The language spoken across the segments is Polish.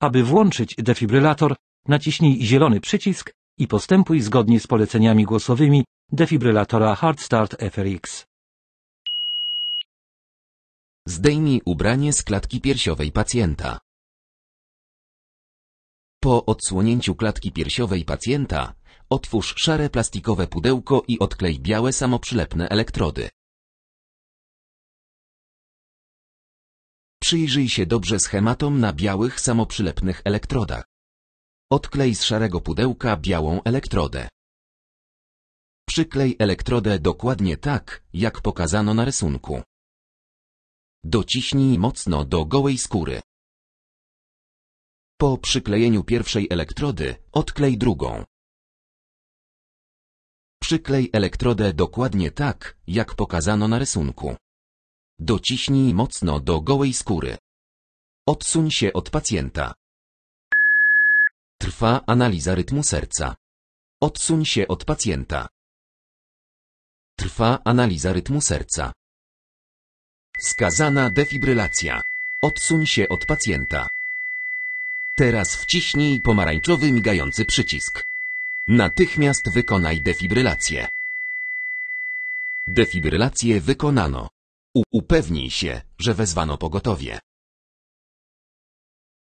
Aby włączyć defibrylator, naciśnij zielony przycisk i postępuj zgodnie z poleceniami głosowymi defibrylatora Hard Start FRX. Zdejmij ubranie z klatki piersiowej pacjenta. Po odsłonięciu klatki piersiowej pacjenta, otwórz szare plastikowe pudełko i odklej białe samoprzylepne elektrody. Przyjrzyj się dobrze schematom na białych samoprzylepnych elektrodach. Odklej z szarego pudełka białą elektrodę. Przyklej elektrodę dokładnie tak, jak pokazano na rysunku. Dociśnij mocno do gołej skóry. Po przyklejeniu pierwszej elektrody, odklej drugą. Przyklej elektrodę dokładnie tak, jak pokazano na rysunku. Dociśnij mocno do gołej skóry. Odsuń się od pacjenta. Trwa analiza rytmu serca. Odsuń się od pacjenta. Trwa analiza rytmu serca. Skazana defibrylacja. Odsuń się od pacjenta. Teraz wciśnij pomarańczowy migający przycisk. Natychmiast wykonaj defibrylację. Defibrylację wykonano. Upewnij się, że wezwano pogotowie.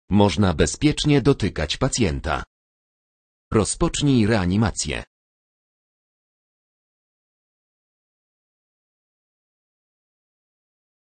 Można bezpiecznie dotykać pacjenta. Rozpocznij reanimację.